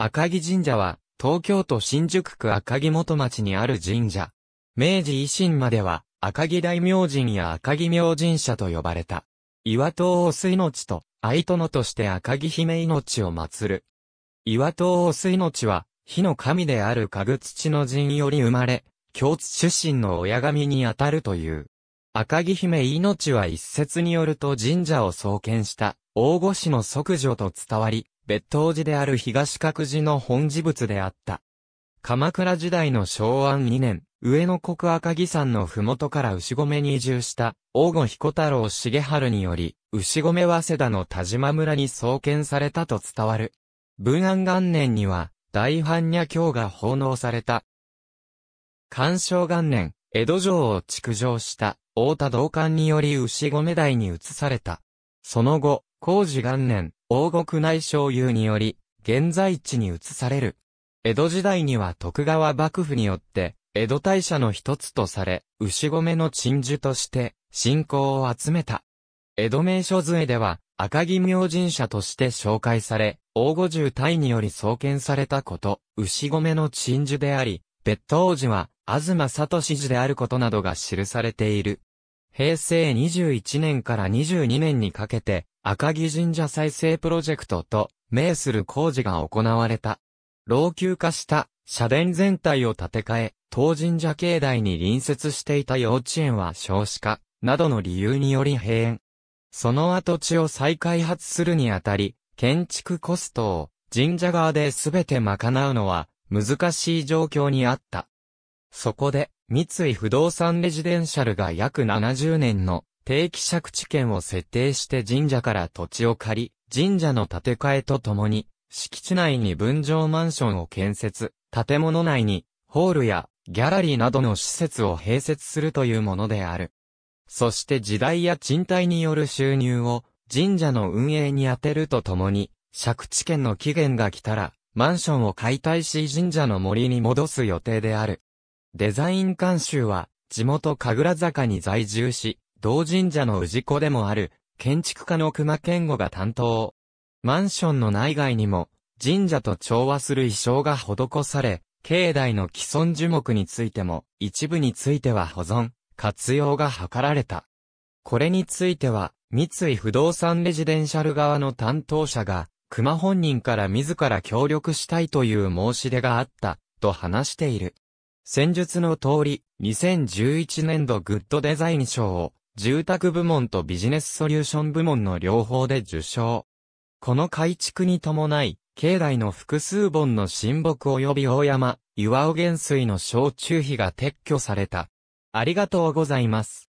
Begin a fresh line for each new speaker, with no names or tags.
赤城神社は、東京都新宿区赤城元町にある神社。明治維新までは、赤城大明神や赤城明神社と呼ばれた。岩戸大水の地と、愛殿として赤城姫命を祀る。岩戸大水の地は、火の神である家土の陣より生まれ、京津出身の親神にあたるという。赤城姫命は一説によると神社を創建した、大御師の即女と伝わり、別当寺である東角寺の本寺仏であった。鎌倉時代の昭安2年、上野国赤城山の麓から牛込に移住した、大御彦太郎重春により、牛込早稲田の田島村に創建されたと伝わる。文安元年には、大般若経が奉納された。干渉元年、江戸城を築城した、大田道館により牛込台に移された。その後、工事元年、王国内省有により、現在地に移される。江戸時代には徳川幕府によって、江戸大社の一つとされ、牛込の鎮守として、信仰を集めた。江戸名所杖では、赤木明神社として紹介され、大五十隊により創建されたこと、牛込の鎮守であり、別当時は、東里寺であることなどが記されている。平成21年から22年にかけて、赤城神社再生プロジェクトと、名する工事が行われた。老朽化した社殿全体を建て替え、当神社境内に隣接していた幼稚園は少子化、などの理由により閉園。その跡地を再開発するにあたり、建築コストを神社側で全て賄うのは難しい状況にあった。そこで、三井不動産レジデンシャルが約70年の定期借地権を設定して神社から土地を借り、神社の建て替えとともに、敷地内に分譲マンションを建設、建物内に、ホールやギャラリーなどの施設を併設するというものである。そして時代や賃貸による収入を神社の運営に充てるとともに、借地権の期限が来たら、マンションを解体し神社の森に戻す予定である。デザイン監修は、地元神楽坂に在住し、同神社の氏子でもある、建築家の熊健吾が担当。マンションの内外にも、神社と調和する意匠が施され、境内の既存樹木についても、一部については保存、活用が図られた。これについては、三井不動産レジデンシャル側の担当者が、熊本人から自ら協力したいという申し出があった、と話している。戦術の通り、2011年度グッドデザイン賞を住宅部門とビジネスソリューション部門の両方で受賞。この改築に伴い、境内の複数本の新木及び大山、岩尾元水の焼酎碑が撤去された。ありがとうございます。